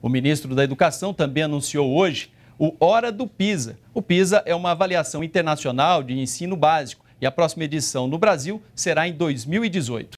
O ministro da Educação também anunciou hoje o Hora do PISA. O PISA é uma avaliação internacional de ensino básico e a próxima edição no Brasil será em 2018.